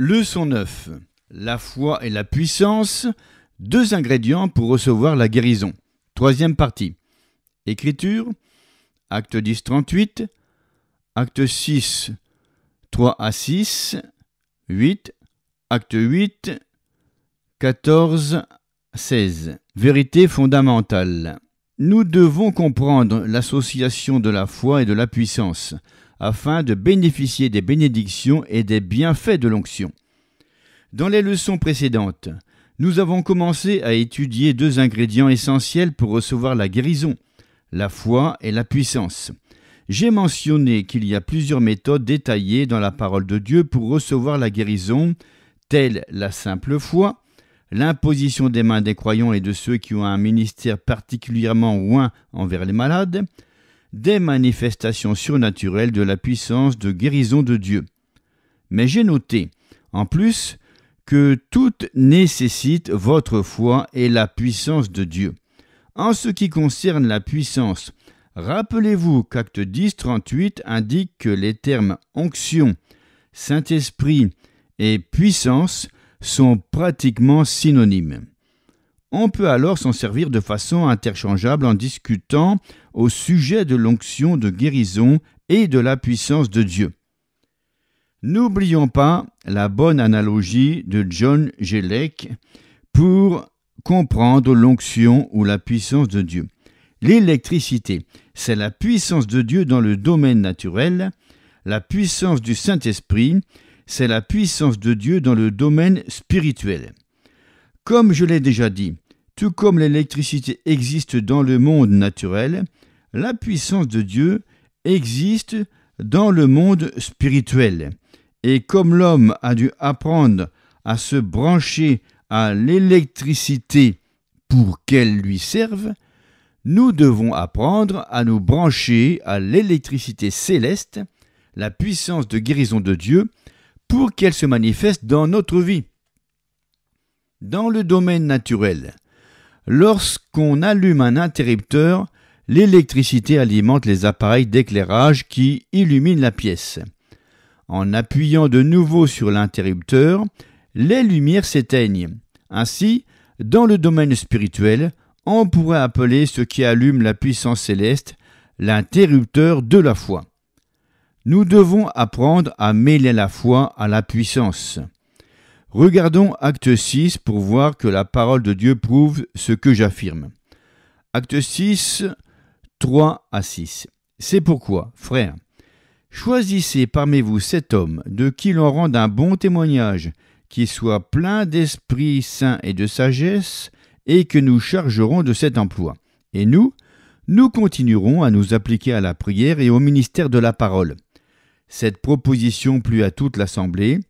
Leçon 9. La foi et la puissance, deux ingrédients pour recevoir la guérison. Troisième partie. Écriture, acte 10, 38, acte 6, 3 à 6, 8, acte 8, 14, 16. Vérité fondamentale. Nous devons comprendre l'association de la foi et de la puissance afin de bénéficier des bénédictions et des bienfaits de l'onction. Dans les leçons précédentes, nous avons commencé à étudier deux ingrédients essentiels pour recevoir la guérison, la foi et la puissance. J'ai mentionné qu'il y a plusieurs méthodes détaillées dans la parole de Dieu pour recevoir la guérison, telles la simple foi, l'imposition des mains des croyants et de ceux qui ont un ministère particulièrement loin envers les malades, des manifestations surnaturelles de la puissance de guérison de Dieu. Mais j'ai noté, en plus, que toute nécessite votre foi et la puissance de Dieu. En ce qui concerne la puissance, rappelez-vous qu'Acte 10, 38 indique que les termes onction, Saint-Esprit et puissance sont pratiquement synonymes. On peut alors s'en servir de façon interchangeable en discutant au sujet de l'onction de guérison et de la puissance de Dieu. N'oublions pas la bonne analogie de John Gelec pour comprendre l'onction ou la puissance de Dieu. L'électricité, c'est la puissance de Dieu dans le domaine naturel, la puissance du Saint-Esprit, c'est la puissance de Dieu dans le domaine spirituel. Comme je l'ai déjà dit, tout comme l'électricité existe dans le monde naturel, la puissance de Dieu existe dans le monde spirituel. Et comme l'homme a dû apprendre à se brancher à l'électricité pour qu'elle lui serve, nous devons apprendre à nous brancher à l'électricité céleste, la puissance de guérison de Dieu, pour qu'elle se manifeste dans notre vie. Dans le domaine naturel, lorsqu'on allume un interrupteur, l'électricité alimente les appareils d'éclairage qui illuminent la pièce. En appuyant de nouveau sur l'interrupteur, les lumières s'éteignent. Ainsi, dans le domaine spirituel, on pourrait appeler ce qui allume la puissance céleste l'interrupteur de la foi. Nous devons apprendre à mêler la foi à la puissance. Regardons Acte 6 pour voir que la parole de Dieu prouve ce que j'affirme. Acte 6, 3 à 6. C'est pourquoi, frères, choisissez parmi vous cet homme de qui l'on rende un bon témoignage, qui soit plein d'esprit saint et de sagesse, et que nous chargerons de cet emploi. Et nous, nous continuerons à nous appliquer à la prière et au ministère de la parole. Cette proposition plut à toute l'assemblée,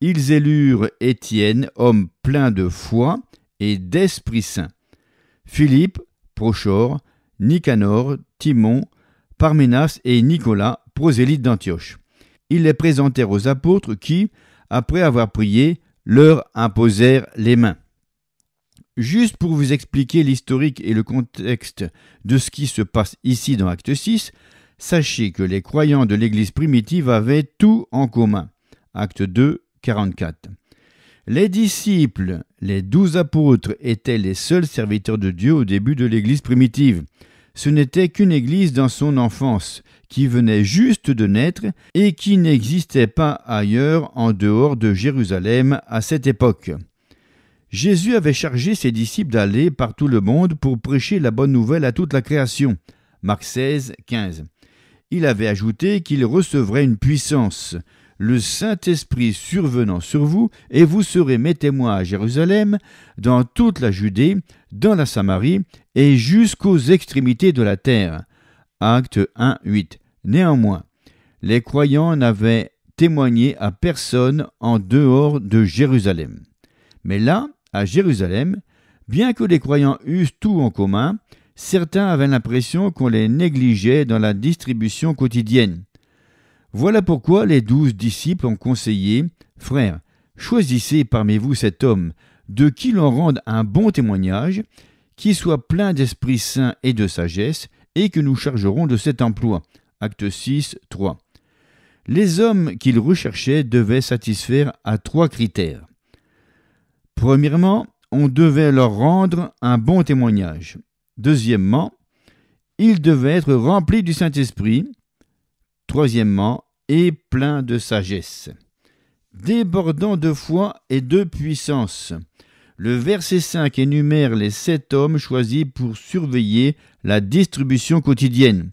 ils élurent Étienne, homme plein de foi et d'Esprit Saint, Philippe, Prochor, Nicanor, Timon, Parménas et Nicolas, prosélytes d'Antioche. Ils les présentèrent aux apôtres qui, après avoir prié, leur imposèrent les mains. Juste pour vous expliquer l'historique et le contexte de ce qui se passe ici dans Acte 6, sachez que les croyants de l'Église primitive avaient tout en commun. Acte 2, les disciples, les douze apôtres étaient les seuls serviteurs de Dieu au début de l'Église primitive. Ce n'était qu'une Église dans son enfance, qui venait juste de naître et qui n'existait pas ailleurs en dehors de Jérusalem à cette époque. Jésus avait chargé ses disciples d'aller par tout le monde pour prêcher la bonne nouvelle à toute la création. Marc Il avait ajouté qu'ils recevraient une puissance, le Saint-Esprit survenant sur vous, et vous serez mes témoins à Jérusalem, dans toute la Judée, dans la Samarie, et jusqu'aux extrémités de la terre. Acte 1, 8. Néanmoins, les croyants n'avaient témoigné à personne en dehors de Jérusalem. Mais là, à Jérusalem, bien que les croyants eussent tout en commun, certains avaient l'impression qu'on les négligeait dans la distribution quotidienne. Voilà pourquoi les douze disciples ont conseillé Frères, choisissez parmi vous cet homme, de qui l'on rende un bon témoignage, qui soit plein d'Esprit Saint et de sagesse, et que nous chargerons de cet emploi. Acte 6, 3. Les hommes qu'ils recherchaient devaient satisfaire à trois critères. Premièrement, on devait leur rendre un bon témoignage. Deuxièmement, ils devaient être remplis du Saint-Esprit troisièmement, et plein de sagesse, débordant de foi et de puissance. Le verset 5 énumère les sept hommes choisis pour surveiller la distribution quotidienne.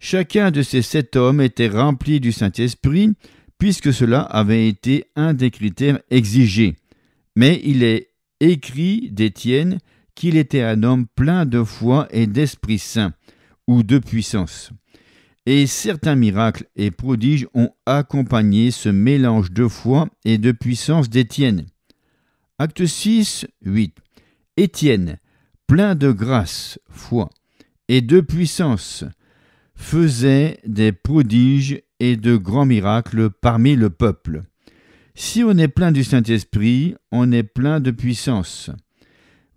Chacun de ces sept hommes était rempli du Saint-Esprit, puisque cela avait été un des critères exigés. Mais il est écrit d'Étienne qu'il était un homme plein de foi et d'Esprit Saint, ou de puissance et certains miracles et prodiges ont accompagné ce mélange de foi et de puissance d'Étienne. Acte 6, 8. Étienne, plein de grâce, foi et de puissance, faisait des prodiges et de grands miracles parmi le peuple. Si on est plein du Saint-Esprit, on est plein de puissance.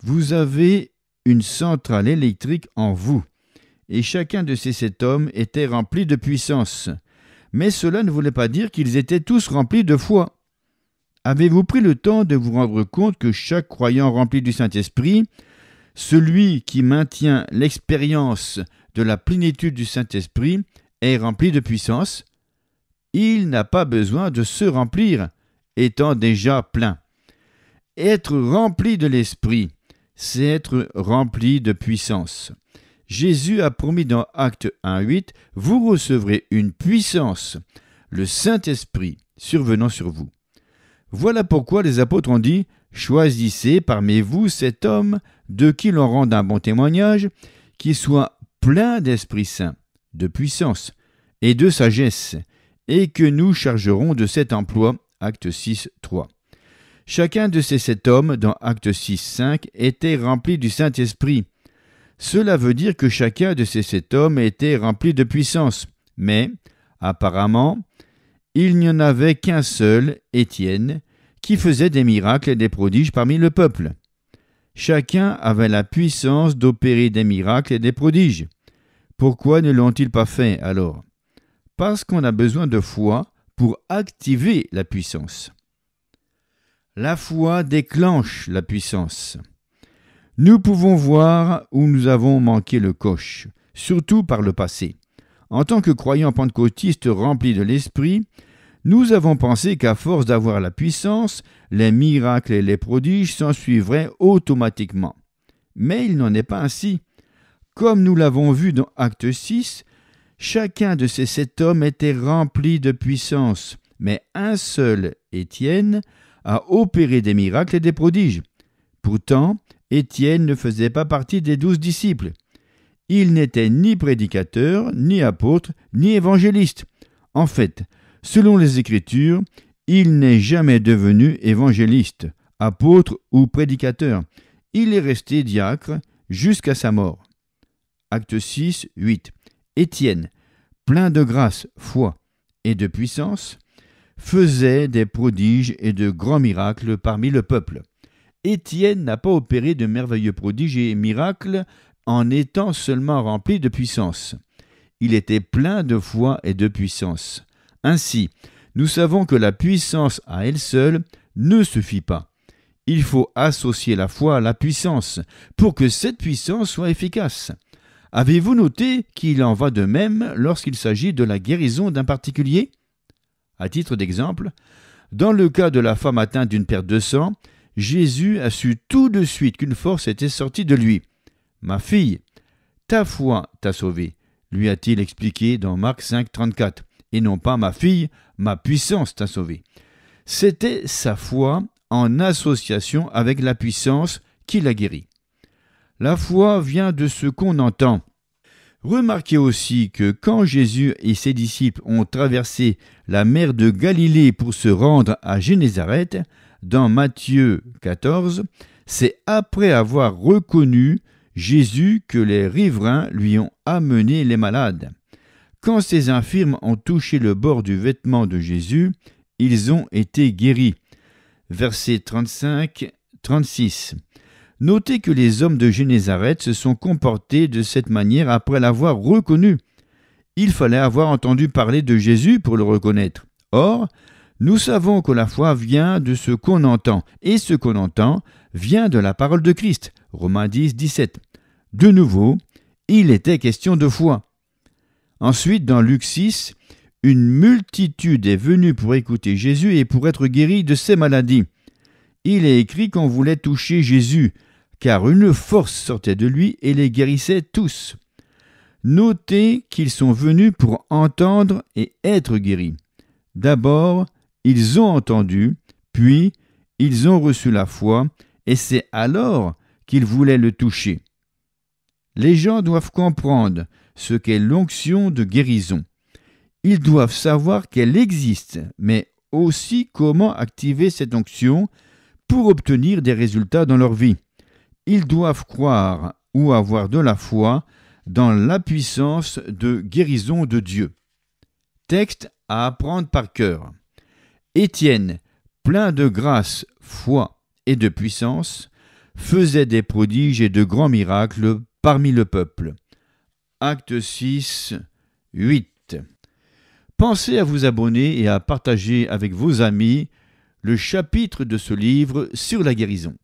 Vous avez une centrale électrique en vous et chacun de ces sept hommes était rempli de puissance. Mais cela ne voulait pas dire qu'ils étaient tous remplis de foi. Avez-vous pris le temps de vous rendre compte que chaque croyant rempli du Saint-Esprit, celui qui maintient l'expérience de la plénitude du Saint-Esprit, est rempli de puissance Il n'a pas besoin de se remplir, étant déjà plein. Être rempli de l'Esprit, c'est être rempli de puissance. Jésus a promis dans Acte 1.8, Vous recevrez une puissance, le Saint-Esprit survenant sur vous. Voilà pourquoi les apôtres ont dit, Choisissez parmi vous cet homme de qui l'on rende un bon témoignage, qui soit plein d'Esprit Saint, de puissance et de sagesse, et que nous chargerons de cet emploi. Acte Chacun de ces sept hommes, dans Acte 6,5, était rempli du Saint-Esprit, cela veut dire que chacun de ces sept hommes était rempli de puissance, mais, apparemment, il n'y en avait qu'un seul, Étienne, qui faisait des miracles et des prodiges parmi le peuple. Chacun avait la puissance d'opérer des miracles et des prodiges. Pourquoi ne l'ont-ils pas fait alors Parce qu'on a besoin de foi pour activer la puissance. La foi déclenche la puissance. Nous pouvons voir où nous avons manqué le coche, surtout par le passé. En tant que croyants pentecôtistes remplis de l'Esprit, nous avons pensé qu'à force d'avoir la puissance, les miracles et les prodiges s'en suivraient automatiquement. Mais il n'en est pas ainsi. Comme nous l'avons vu dans Acte 6, chacun de ces sept hommes était rempli de puissance, mais un seul, Étienne, a opéré des miracles et des prodiges. Pourtant, Étienne ne faisait pas partie des douze disciples. Il n'était ni prédicateur, ni apôtre, ni évangéliste. En fait, selon les Écritures, il n'est jamais devenu évangéliste, apôtre ou prédicateur. Il est resté diacre jusqu'à sa mort. Acte 6, 8. Étienne, plein de grâce, foi et de puissance, faisait des prodiges et de grands miracles parmi le peuple. Étienne n'a pas opéré de merveilleux prodiges et miracles en étant seulement rempli de puissance. Il était plein de foi et de puissance. Ainsi, nous savons que la puissance à elle seule ne suffit pas. Il faut associer la foi à la puissance pour que cette puissance soit efficace. Avez-vous noté qu'il en va de même lorsqu'il s'agit de la guérison d'un particulier À titre d'exemple, dans le cas de la femme atteinte d'une perte de sang, Jésus a su tout de suite qu'une force était sortie de lui. Ma fille, ta foi t'a sauvée, lui a-t-il expliqué dans Marc 5, 34, et non pas ma fille, ma puissance t'a sauvée. C'était sa foi en association avec la puissance qui l'a guérie. La foi vient de ce qu'on entend. Remarquez aussi que quand Jésus et ses disciples ont traversé la mer de Galilée pour se rendre à Génézareth, dans Matthieu 14, c'est après avoir reconnu Jésus que les riverains lui ont amené les malades. Quand ces infirmes ont touché le bord du vêtement de Jésus, ils ont été guéris. Verset 35, 36. Notez que les hommes de Génézareth se sont comportés de cette manière après l'avoir reconnu. Il fallait avoir entendu parler de Jésus pour le reconnaître. Or, nous savons que la foi vient de ce qu'on entend, et ce qu'on entend vient de la parole de Christ. Romains 10, 17. De nouveau, il était question de foi. Ensuite, dans Luc 6, une multitude est venue pour écouter Jésus et pour être guérie de ses maladies. Il est écrit qu'on voulait toucher Jésus, car une force sortait de lui et les guérissait tous. Notez qu'ils sont venus pour entendre et être guéris. D'abord, ils ont entendu, puis ils ont reçu la foi, et c'est alors qu'ils voulaient le toucher. Les gens doivent comprendre ce qu'est l'onction de guérison. Ils doivent savoir qu'elle existe, mais aussi comment activer cette onction pour obtenir des résultats dans leur vie. Ils doivent croire ou avoir de la foi dans la puissance de guérison de Dieu. Texte à apprendre par cœur. Étienne, plein de grâce, foi et de puissance, faisait des prodiges et de grands miracles parmi le peuple. Acte 6, 8. Pensez à vous abonner et à partager avec vos amis le chapitre de ce livre sur la guérison.